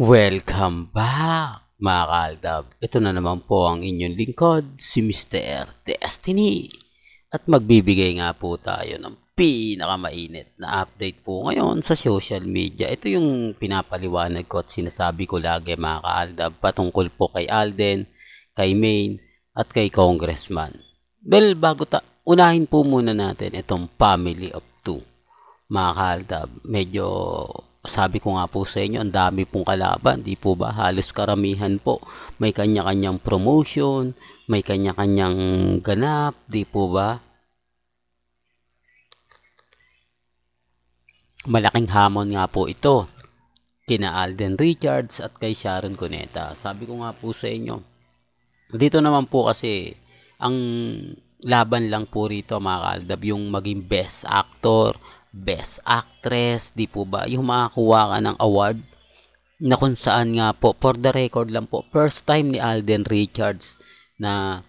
Welcome back mga kaaldab. Ito na naman po ang inyong lingkod, si Mr. Destiny. At magbibigay nga po tayo ng pinakamainit na update po ngayon sa social media. Ito yung pinapaliwanag ko at sinasabi ko lagi mga kaaldab patungkol po kay Alden, kay Maine at kay Congressman. Well, bago ta unahin po muna natin itong family of two. Mga kaaldab, medyo sabi ko nga po sa inyo, ang dami pong kalaban, di po ba? Halos karamihan po. May kanya-kanyang promotion, may kanya-kanyang ganap, di po ba? Malaking hamon nga po ito kina Alden Richards at kay Sharon Cuneta. Sabi ko nga po sa inyo, dito naman po kasi ang laban lang po rito mga kaaldab, yung maging best actor, Best Actress, di po ba? Yung makakuha ka ng award na kung saan nga po, for the record lang po, first time ni Alden Richards na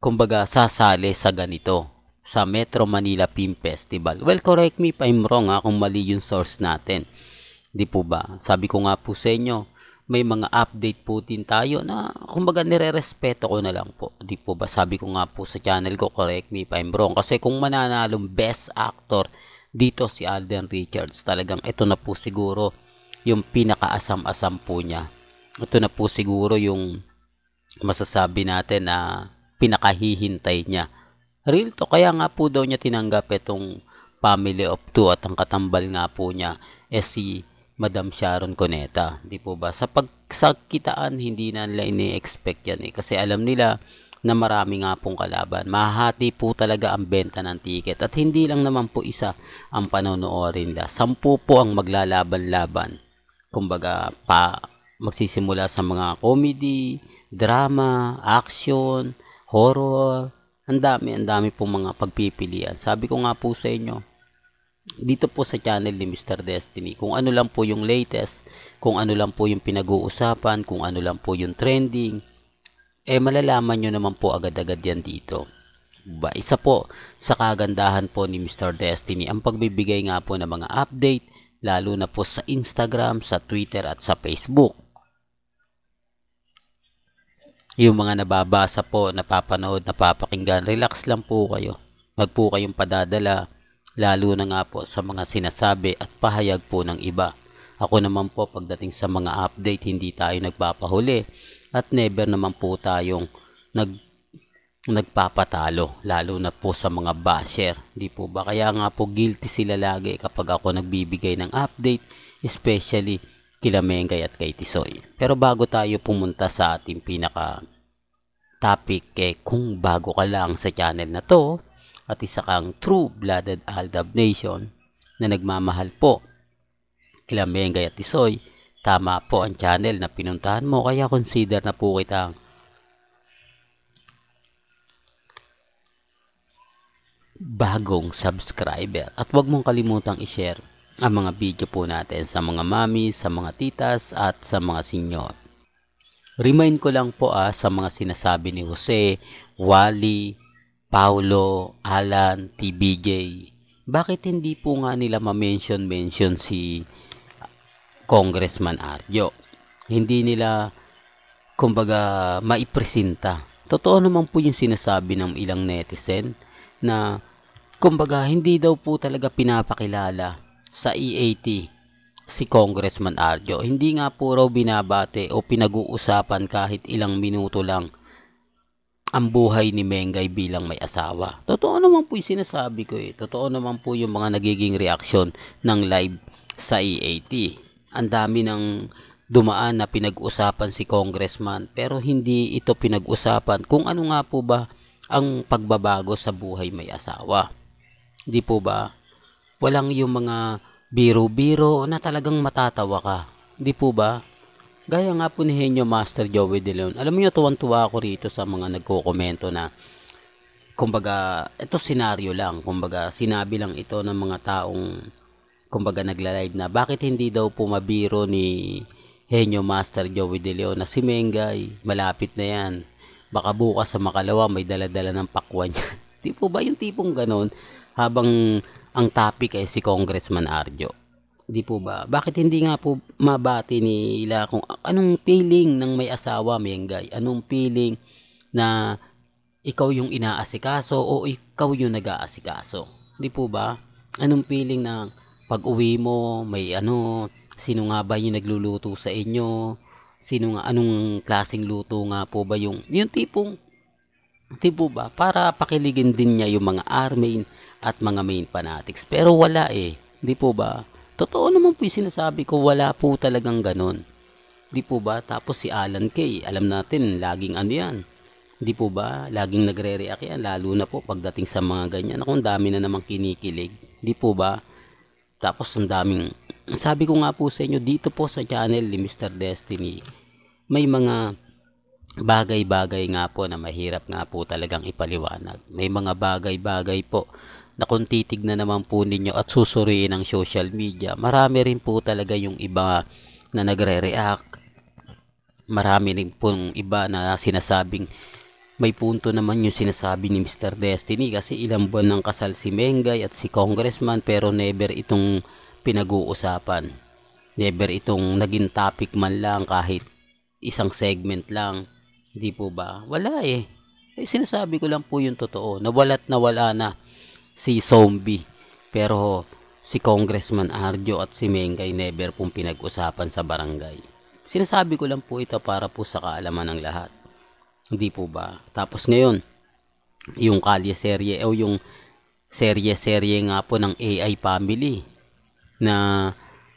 kumbaga sasali sa ganito sa Metro Manila Film Festival. Well, correct me if I'm wrong ha, kung mali yung source natin. Di po ba? Sabi ko nga po sa inyo, may mga update po din tayo na kumbaga nire-respeto ko na lang po. Di po ba? Sabi ko nga po sa channel ko, correct me if I'm wrong. Kasi kung mananalong best actor dito si Alden Richards. Talagang ito na po siguro yung pinakaasam-asam po niya. Ito na po siguro yung masasabi natin na pinakahihintay niya. Real to, kaya nga po daw niya tinanggap itong family of two at ang katambal nga po niya eh si Madam Sharon Coneta. Di po ba? Sa pagsakitaan, hindi na nila ini-expect yan eh. Kasi alam nila, na marami nga pong kalaban. Mahati po talaga ang benta ng ticket at hindi lang naman po isa ang panonoodin nila. Sampu po ang maglalaban-laban. Kumbaga pa magsisimula sa mga comedy, drama, action, horror, ang dami, ang dami pong mga pagpipilian. Sabi ko nga po sa inyo, dito po sa channel ni Mr. Destiny. Kung ano lang po yung latest, kung ano lang po yung pinag-uusapan, kung ano lang po yung trending, eh malalaman nyo naman po agad-agad yan dito. Diba? Isa po sa kagandahan po ni Mr. Destiny ang pagbibigay nga po ng mga update lalo na po sa Instagram, sa Twitter at sa Facebook. Yung mga nababasa po, napapanood, napapakinggan, relax lang po kayo. Huwag po kayong padadala lalo na nga po sa mga sinasabi at pahayag po ng iba. Ako naman po pagdating sa mga update, hindi tayo nagpapahuli at never naman po tayong nag nagpapatalo lalo na po sa mga basher di po ba kaya nga po guilty sila lagi kapag ako nagbibigay ng update especially kila Mengay at kay Tisoy pero bago tayo pumunta sa ating pinaka topic eh, kung bago ka lang sa channel na to at isa kang true blooded Aldab Nation na nagmamahal po kila Mengay at Tisoy Tama po ang channel na pinuntahan mo kaya consider na po kitang bagong subscriber. At huwag mong kalimutang i-share ang mga video po natin sa mga mami, sa mga titas at sa mga senior. Remind ko lang po ah, sa mga sinasabi ni Jose, Wally, Paulo, Alan, TBJ. Bakit hindi po nga nila ma-mention-mention si Congressman Arjo. Hindi nila, kumbaga, maipresenta. Totoo naman po yung sinasabi ng ilang netizen na, kumbaga, hindi daw po talaga pinapakilala sa EAT si Congressman Arjo. Hindi nga po raw binabate o pinag-uusapan kahit ilang minuto lang ang buhay ni Mengay bilang may asawa. Totoo naman po yung sinasabi ko eh. Totoo naman po yung mga nagiging reaksyon ng live sa EAT ang dami ng dumaan na pinag-usapan si congressman pero hindi ito pinag-usapan kung ano nga po ba ang pagbabago sa buhay may asawa. Di po ba? Walang yung mga biro-biro na talagang matatawa ka. Di po ba? Gaya nga po ni Henyo Master Joey De Leon. Alam niyo tuwang-tuwa ako rito sa mga nagkokomento na kumbaga, ito senaryo lang. Kumbaga, sinabi lang ito ng mga taong kumbaga nagla-live na bakit hindi daw pumabiro ni Henyo Master Joey De Leon na si Mengay, malapit na yan. Baka bukas sa makalawa may daladala ng pakwan yan. Di po ba yung tipong ganon habang ang topic ay si Congressman Arjo? Di po ba? Bakit hindi nga po mabati ni ila kung anong feeling ng may asawa, Mengay? Anong feeling na ikaw yung inaasikaso o ikaw yung nag-aasikaso? Di po ba? Anong feeling ng pag uwi mo, may ano, sino nga ba yung nagluluto sa inyo, sino nga, anong klaseng luto nga po ba yung, yung tipong, tipo ba, para pakiligin din niya yung mga armain at mga main fanatics. Pero wala eh, di po ba? Totoo naman po yung sinasabi ko, wala po talagang ganun. Di po ba? Tapos si Alan Kay, alam natin, laging ano yan. Di po ba? Laging nagre-react yan, lalo na po pagdating sa mga ganyan. Ako, ang dami na namang kinikilig. Di po ba? Tapos ang daming, sabi ko nga po sa inyo dito po sa channel ni Mr. Destiny, may mga bagay-bagay nga po na mahirap nga po talagang ipaliwanag. May mga bagay-bagay po na kung titignan naman po ninyo at susuriin ang social media, marami rin po talaga yung iba na nagre-react. Marami rin po iba na sinasabing may punto naman yung sinasabi ni Mr. Destiny kasi ilang buwan nang kasal si Mengay at si Congressman pero never itong pinag-uusapan. Never itong naging topic man lang kahit isang segment lang. Hindi po ba? Wala eh. eh sinasabi ko lang po yung totoo. Nawalat wala na si zombie. Pero si Congressman Arjo at si Mengay never pong pinag-usapan sa barangay. Sinasabi ko lang po ito para po sa kaalaman ng lahat. Hindi po ba? Tapos ngayon, yung kalye serye o yung serye-serye nga po ng AI family na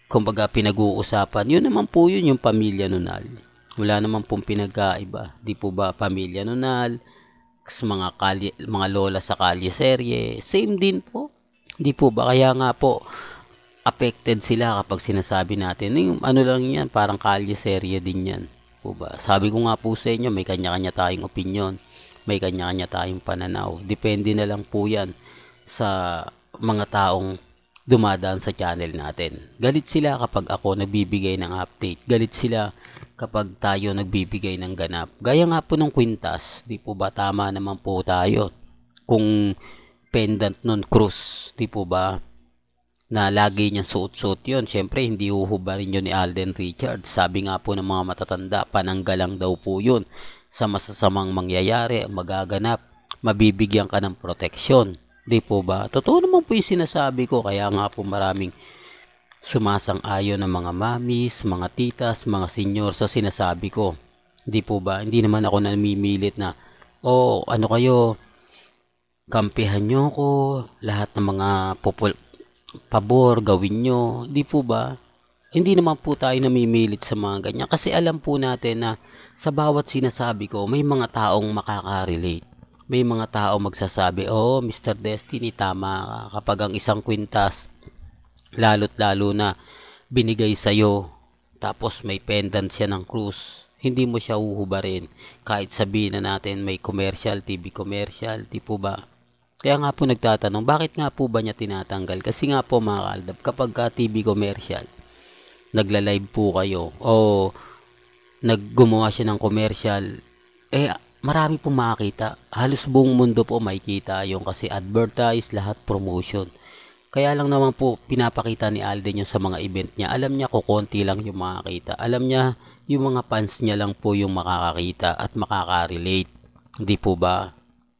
kumbaga pinag-uusapan. Yun naman po yun yung pamilya nunal. Wala naman pong pinagkaiba. Di po ba pamilya nunal, mga, kalye, mga lola sa kalye serye, same din po. Di po ba? Kaya nga po, affected sila kapag sinasabi natin. Yung ano lang yan, parang kalye serye din yan po ba? Sabi ko nga po sa inyo, may kanya-kanya tayong opinion. May kanya-kanya tayong pananaw. Depende na lang po yan sa mga taong dumadaan sa channel natin. Galit sila kapag ako nagbibigay ng update. Galit sila kapag tayo nagbibigay ng ganap. Gaya nga po ng kwintas, di po ba tama naman po tayo? Kung pendant non cross, di po ba na lagi niyang suot-suot yun. Siyempre, hindi huhubarin yun ni Alden Richards. Sabi nga po ng mga matatanda, pananggalang daw po yun sa masasamang mangyayari, magaganap, mabibigyan ka ng proteksyon. Di po ba? Totoo naman po yung sinasabi ko, kaya nga po maraming sumasang-ayon ng mga mamis, mga titas, mga senior sa sinasabi ko. Di po ba? Hindi naman ako namimilit na, oh, ano kayo, kampihan nyo ko, lahat ng mga popul- pabor, gawin nyo. Hindi po ba? Hindi naman po tayo namimilit sa mga ganyan kasi alam po natin na sa bawat sinasabi ko, may mga taong makaka-relate. May mga tao magsasabi, oh, Mr. Destiny, tama Kapag ang isang kwintas, lalo't lalo na binigay sa'yo, tapos may pendant siya ng krus, hindi mo siya uhubarin. Kahit sabihin na natin may commercial, TV commercial, di po ba? Kaya nga po nagtatanong, bakit nga po ba niya tinatanggal? Kasi nga po mga kaaldab, kapag ka TV commercial, nagla-live po kayo o naggumawa siya ng commercial, eh marami po makakita. Halos buong mundo po makikita yung kasi advertise, lahat promotion. Kaya lang naman po pinapakita ni Alden yung sa mga event niya. Alam niya kukonti lang yung makakita. Alam niya yung mga fans niya lang po yung makakakita at makaka-relate. Hindi po ba?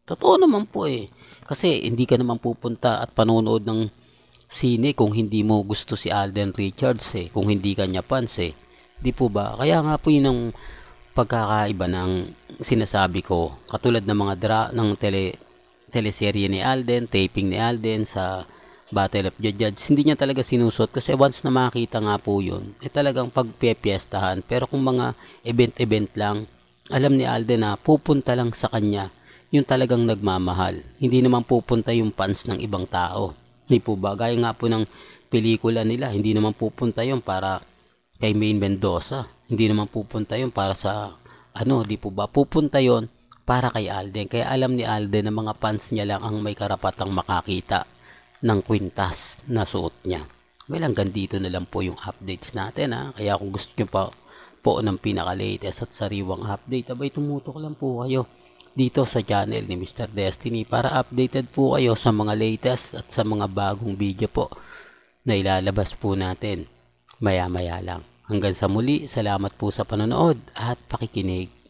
Totoo naman po eh. Kasi hindi ka naman pupunta at panonood ng sine kung hindi mo gusto si Alden Richards eh, kung hindi ka niya fans eh. Di po ba? Kaya nga po yun ang pagkakaiba ng sinasabi ko. Katulad ng mga dra ng tele teleserye ni Alden, taping ni Alden sa Battle of the Judges, hindi niya talaga sinusot kasi once na makita nga po yun, eh talagang pagpipiestahan. Pero kung mga event-event lang, alam ni Alden na pupunta lang sa kanya yung talagang nagmamahal. Hindi naman pupunta yung fans ng ibang tao. Hindi po ba? Gaya nga po ng pelikula nila, hindi naman pupunta yon para kay Main Mendoza. Hindi naman pupunta yon para sa ano, di po ba? Pupunta yon para kay Alden. Kaya alam ni Alden na mga fans niya lang ang may karapatang makakita ng kwintas na suot niya. Well, hanggang dito na lang po yung updates natin. Ha? Kaya kung gusto nyo pa po ng pinaka-latest at sariwang update, abay tumutok lang po kayo dito sa channel ni Mr. Destiny para updated po kayo sa mga latest at sa mga bagong video po na ilalabas po natin maya maya lang. Hanggang sa muli, salamat po sa panonood at pakikinig.